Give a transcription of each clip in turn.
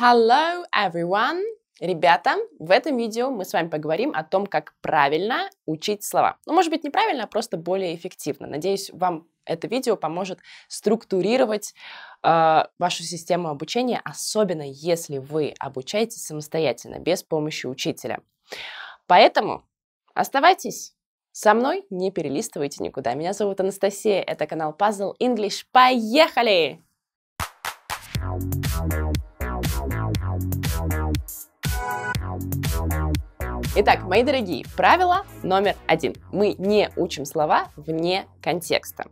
Hello everyone! Ребята, в этом видео мы с вами поговорим о том, как правильно учить слова. Ну, может быть, неправильно, а просто более эффективно. Надеюсь, вам это видео поможет структурировать э, вашу систему обучения, особенно если вы обучаетесь самостоятельно, без помощи учителя. Поэтому оставайтесь со мной, не перелистывайте никуда. Меня зовут Анастасия, это канал Puzzle English. Поехали! Итак, мои дорогие, правило номер один. Мы не учим слова вне контекста.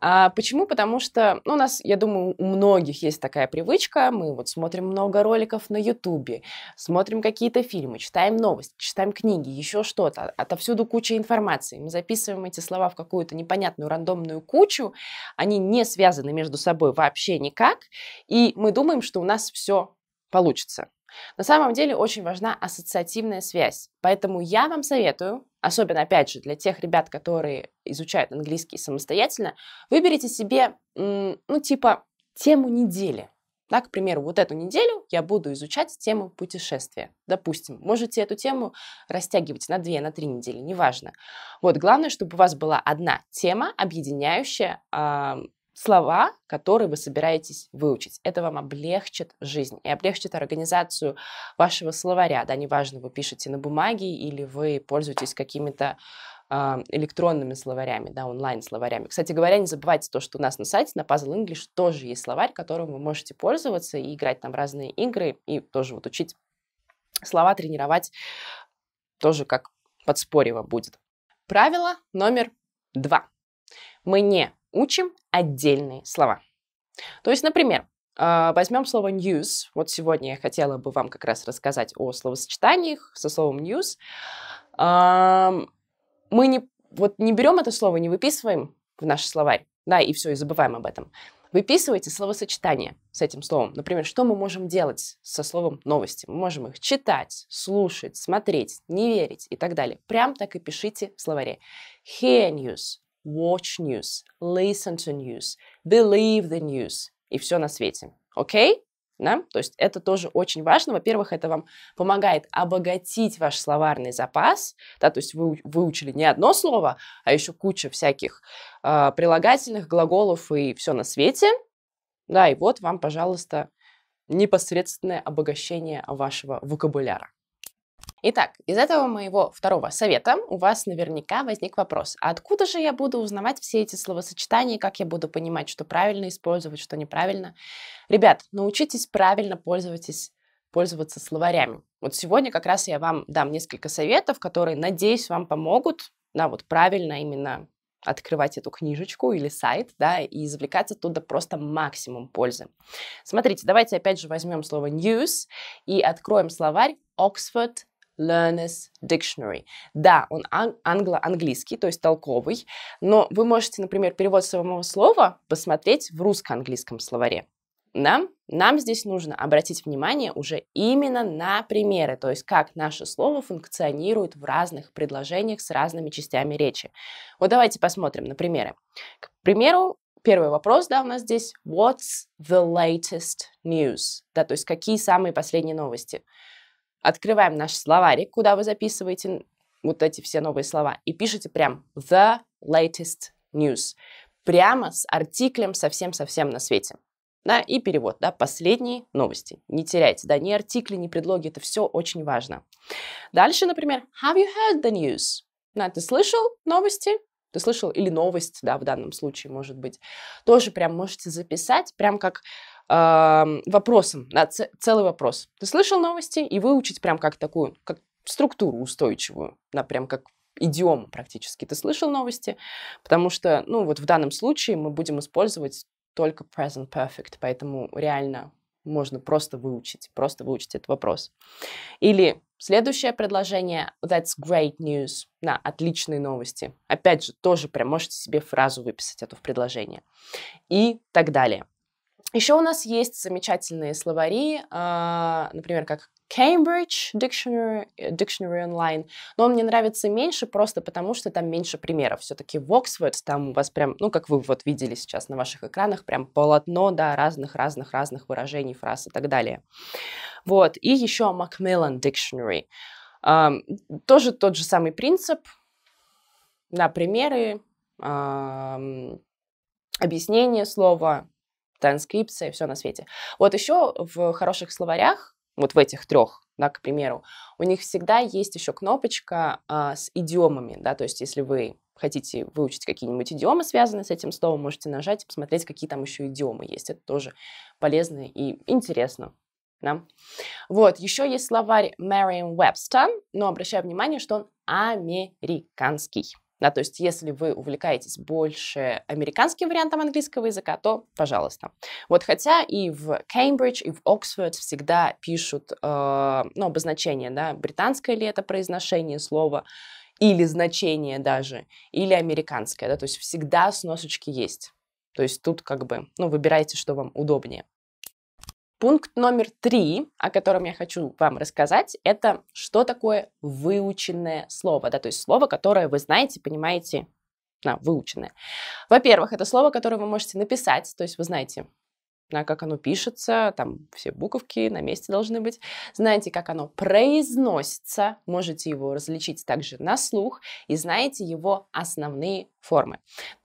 А почему? Потому что ну, у нас, я думаю, у многих есть такая привычка. Мы вот смотрим много роликов на Ютубе, смотрим какие-то фильмы, читаем новости, читаем книги, еще что-то. Отовсюду куча информации. Мы записываем эти слова в какую-то непонятную рандомную кучу. Они не связаны между собой вообще никак. И мы думаем, что у нас все получится. На самом деле очень важна ассоциативная связь. Поэтому я вам советую, особенно опять же для тех ребят, которые изучают английский самостоятельно, выберите себе, ну типа, тему недели. Да, к примеру, вот эту неделю я буду изучать тему путешествия. Допустим, можете эту тему растягивать на две, на три недели, неважно. Вот, главное, чтобы у вас была одна тема, объединяющая слова, которые вы собираетесь выучить. Это вам облегчит жизнь и облегчит организацию вашего словаря. Да, неважно, вы пишете на бумаге или вы пользуетесь какими-то а, электронными словарями, да, онлайн-словарями. Кстати говоря, не забывайте то, что у нас на сайте на Puzzle English тоже есть словарь, которым вы можете пользоваться и играть там разные игры, и тоже вот учить слова, тренировать тоже как подспорье вам будет. Правило номер два. Мы не учим отдельные слова. То есть, например, а, Возьмем слово news. Вот сегодня я хотела бы вам как раз рассказать о словосочетаниях со словом news. Мы не, вот не берем это слово, не выписываем в наш словарь, да, и все, и забываем об этом. Выписывайте словосочетание с этим словом. Например, что мы можем делать со словом новости? Мы можем их читать, слушать, смотреть, не верить и так далее. Прям так и пишите в словаре. Hear news, watch news, listen to news, believe the news и все на свете. Окей? Okay? Да? То есть это тоже очень важно. Во-первых, это вам помогает обогатить ваш словарный запас. Да? То есть вы выучили не одно слово, а еще куча всяких э, прилагательных, глаголов и все на свете. Да, и вот вам, пожалуйста, непосредственное обогащение вашего вокабуляра. Итак, из этого моего второго совета у вас наверняка возник вопрос, а откуда же я буду узнавать все эти словосочетания, как я буду понимать, что правильно использовать, что неправильно? Ребят, научитесь правильно пользоваться пользоваться словарями. Вот сегодня как раз я вам дам несколько советов, которые, надеюсь, вам помогут на вот правильно именно открывать эту книжечку или сайт, да, и извлекать оттуда просто максимум пользы. Смотрите, давайте опять же возьмем слово news и откроем словарь Oxford Learner's Dictionary. Да, он англо-английский, то есть толковый, но вы можете, например, перевод самого слова посмотреть в русско-английском словаре. Нам, нам здесь нужно обратить внимание уже именно на примеры, то есть как наше слово функционирует в разных предложениях с разными частями речи. Вот давайте посмотрим на примеры. К примеру, первый вопрос, да, у нас здесь what's the latest news, да, то есть какие самые последние новости открываем наш словарик, куда вы записываете вот эти все новые слова, и пишите прям the latest news, прямо с артиклем совсем-совсем на свете. Да, и перевод, да, последние новости. Не теряйте, да, ни артикли, ни предлоги, это все очень важно. Дальше, например, have you heard the news? Да, ты слышал новости? Ты слышал или новость, да, в данном случае, может быть. Тоже прям можете записать, прям как вопросом, да, ц- целый вопрос. Ты слышал новости и выучить прям как такую, как структуру устойчивую, да, прям как идиому практически. Ты слышал новости? Потому что, ну, вот в данном случае мы будем использовать только present perfect, поэтому реально можно просто выучить, просто выучить этот вопрос. Или следующее предложение that's great news, на отличные новости. Опять же, тоже прям можете себе фразу выписать эту в предложение. И так далее. Еще у нас есть замечательные словари, э, например, как Cambridge Dictionary, э, Dictionary Online, но он мне нравится меньше просто потому, что там меньше примеров. Все-таки в Oxford там у вас прям, ну, как вы вот видели сейчас на ваших экранах, прям полотно, да, разных-разных-разных выражений, фраз и так далее. Вот, и еще Macmillan Dictionary. Um, тоже тот же самый принцип, да, примеры, um, объяснение слова, транскрипция, все на свете. Вот еще в хороших словарях, вот в этих трех, да, к примеру, у них всегда есть еще кнопочка а, с идиомами, да, то есть если вы хотите выучить какие-нибудь идиомы, связанные с этим словом, можете нажать и посмотреть, какие там еще идиомы есть. Это тоже полезно и интересно. Да? Вот, еще есть словарь Merriam-Webster, но обращаю внимание, что он американский. Да, то есть, если вы увлекаетесь больше американским вариантом английского языка, то, пожалуйста. Вот хотя и в Кембридж, и в Оксфорд всегда пишут э, ну, обозначение, да, британское ли это произношение слова, или значение даже, или американское, да, то есть всегда сносочки есть. То есть тут как бы, ну, выбирайте, что вам удобнее. Пункт номер три, о котором я хочу вам рассказать, это что такое выученное слово, да, то есть слово, которое вы знаете, понимаете, на, выученное. Во-первых, это слово, которое вы можете написать, то есть вы знаете, на как оно пишется, там все буковки на месте должны быть. Знаете, как оно произносится, можете его различить также на слух и знаете его основные формы.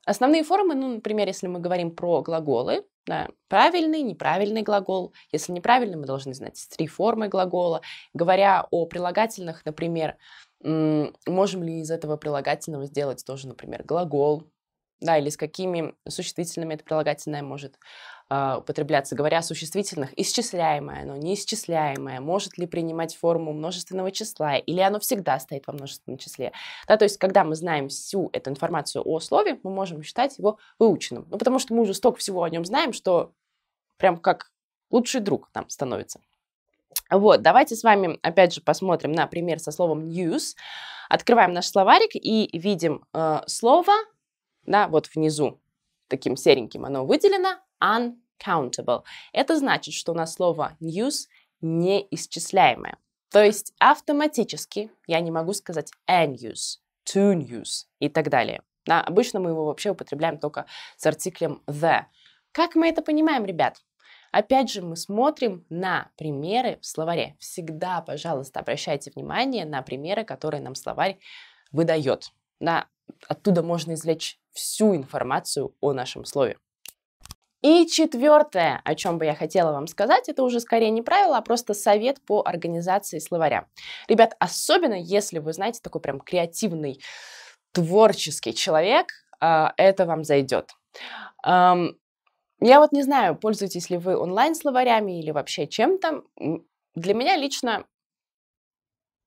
Основные формы, ну, например, если мы говорим про глаголы, да. Правильный, неправильный глагол. Если неправильный, мы должны знать три формы глагола. Говоря о прилагательных, например, можем ли из этого прилагательного сделать тоже, например, глагол, да, или с какими существительными это прилагательное может а, употребляться, говоря о существительных, исчисляемое оно, неисчисляемое, может ли принимать форму множественного числа, или оно всегда стоит во множественном числе. Да, то есть, когда мы знаем всю эту информацию о слове, мы можем считать его выученным. Ну, потому что мы уже столько всего о нем знаем, что прям как лучший друг там становится. Вот, давайте с вами опять же посмотрим на пример со словом news. Открываем наш словарик и видим э, слово, да, вот внизу таким сереньким оно выделено, an countable. Это значит, что у нас слово news неисчисляемое. То есть автоматически я не могу сказать a news, to news и так далее. Да, обычно мы его вообще употребляем только с артиклем the. Как мы это понимаем, ребят? Опять же, мы смотрим на примеры в словаре. Всегда, пожалуйста, обращайте внимание на примеры, которые нам словарь выдает. Да, оттуда можно извлечь всю информацию о нашем слове. И четвертое, о чем бы я хотела вам сказать, это уже скорее не правило, а просто совет по организации словаря. Ребят, особенно если вы знаете такой прям креативный, творческий человек, а, это вам зайдет. Я вот не знаю, пользуетесь ли вы онлайн-словарями или вообще чем-то. Для меня лично,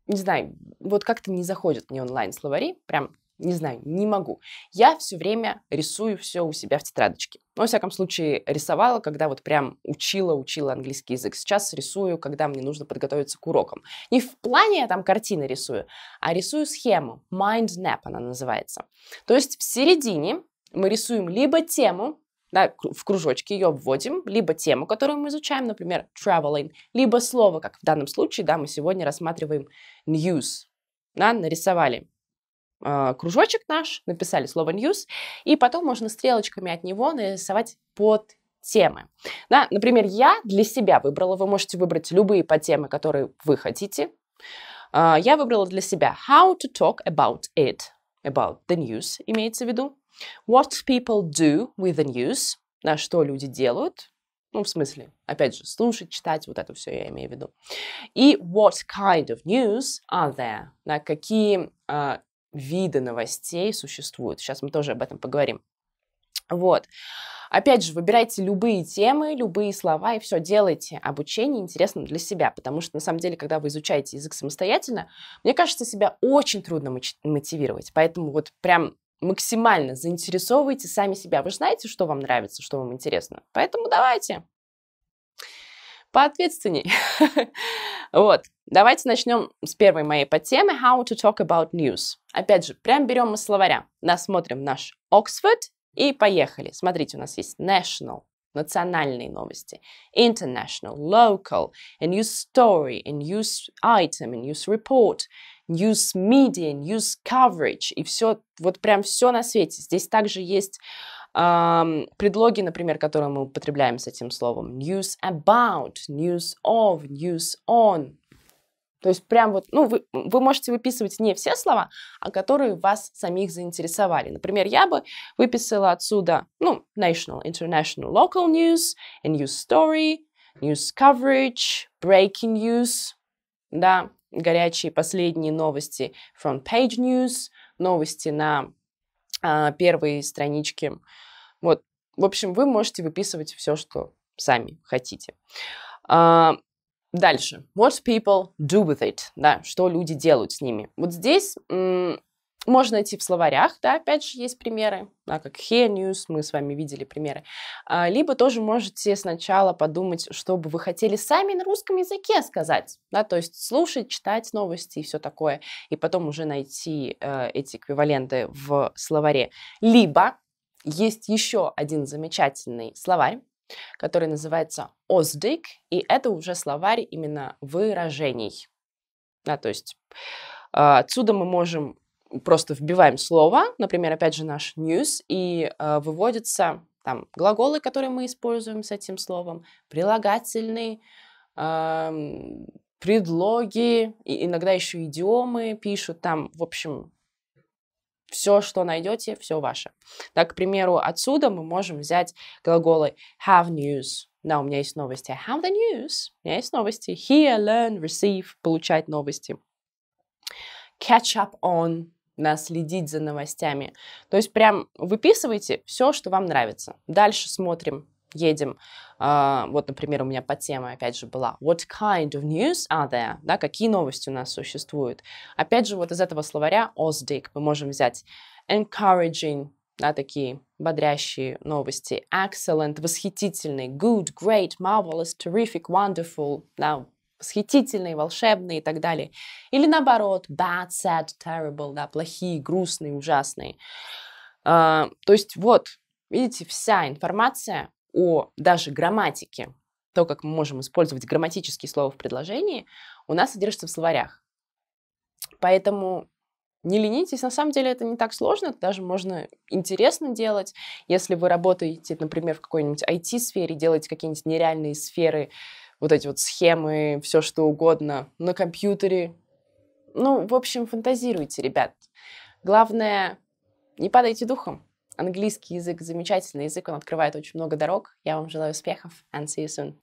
не знаю, вот как-то не заходят мне онлайн-словари, прям не знаю, не могу. Я все время рисую все у себя в тетрадочке. Но, ну, во всяком случае, рисовала, когда вот прям учила, учила английский язык. Сейчас рисую, когда мне нужно подготовиться к урокам. Не в плане я там картины рисую, а рисую схему. Mind map она называется. То есть в середине мы рисуем либо тему, да, в кружочке ее обводим, либо тему, которую мы изучаем, например, traveling, либо слово, как в данном случае, да, мы сегодня рассматриваем news, да, нарисовали а, кружочек наш, написали слово news, и потом можно стрелочками от него нарисовать под темы. Да, например, я для себя выбрала, вы можете выбрать любые по темы, которые вы хотите. А, я выбрала для себя how to talk about it, about the news, имеется в виду. What people do with the news, на что люди делают, ну, в смысле, опять же, слушать, читать, вот это все я имею в виду. И what kind of news are there, на какие а, виды новостей существуют. Сейчас мы тоже об этом поговорим. Вот. Опять же, выбирайте любые темы, любые слова и все, делайте обучение интересным для себя, потому что, на самом деле, когда вы изучаете язык самостоятельно, мне кажется, себя очень трудно мотивировать, поэтому вот прям максимально заинтересовывайте сами себя. Вы же знаете, что вам нравится, что вам интересно, поэтому давайте поответственней. Вот. Давайте начнем с первой моей подтемы «How to talk about news». Опять же, прям берем мы словаря, насмотрим наш Oxford и поехали. Смотрите, у нас есть national, национальные новости, international, local, a news story, a news item, a news report, news media, news coverage и все, вот прям все на свете. Здесь также есть эм, предлоги, например, которые мы употребляем с этим словом. News about, news of, news on, то есть прям вот, ну, вы, вы можете выписывать не все слова, а которые вас самих заинтересовали. Например, я бы выписала отсюда, ну, national, international, local news, a news story, news coverage, breaking news, да, горячие последние новости, front page news, новости на а, первой страничке. Вот, в общем, вы можете выписывать все, что сами хотите. А, Дальше. What people do with it, да, что люди делают с ними. Вот здесь можно идти в словарях, да, опять же есть примеры, да, как here news, мы с вами видели примеры. А, либо тоже можете сначала подумать, что бы вы хотели сами на русском языке сказать, да, то есть слушать, читать новости и все такое, и потом уже найти э, эти эквиваленты в словаре. Либо есть еще один замечательный словарь, который называется «оздык», и это уже словарь именно выражений. Да, то есть а, отсюда мы можем просто вбиваем слово, например, опять же наш news, и э, а, выводятся там глаголы, которые мы используем с этим словом, прилагательные, э, предлоги, и иногда еще идиомы пишут там, в общем, все, что найдете, все ваше. Так, к примеру, отсюда мы можем взять глаголы have news. Да, у меня есть новости. have the news. У меня есть новости. Hear, learn, receive. Получать новости. Catch up on наследить за новостями. То есть прям выписывайте все, что вам нравится. Дальше смотрим едем, э, вот, например, у меня по теме, опять же, была What kind of news are there? Да, какие новости у нас существуют? Опять же, вот из этого словаря OSDIC мы можем взять encouraging, да, такие бодрящие новости, excellent, восхитительный, good, great, marvelous, terrific, wonderful, да, восхитительные, волшебные и так далее. Или наоборот, bad, sad, terrible, да, плохие, грустные, ужасные. А, то есть вот, видите, вся информация о даже грамматике, то, как мы можем использовать грамматические слова в предложении, у нас содержится в словарях. Поэтому не ленитесь, на самом деле это не так сложно, это даже можно интересно делать. Если вы работаете, например, в какой-нибудь IT-сфере, делаете какие-нибудь нереальные сферы, вот эти вот схемы, все что угодно на компьютере. Ну, в общем, фантазируйте, ребят. Главное, не падайте духом. Английский язык замечательный язык, он открывает очень много дорог. Я вам желаю успехов and see you soon.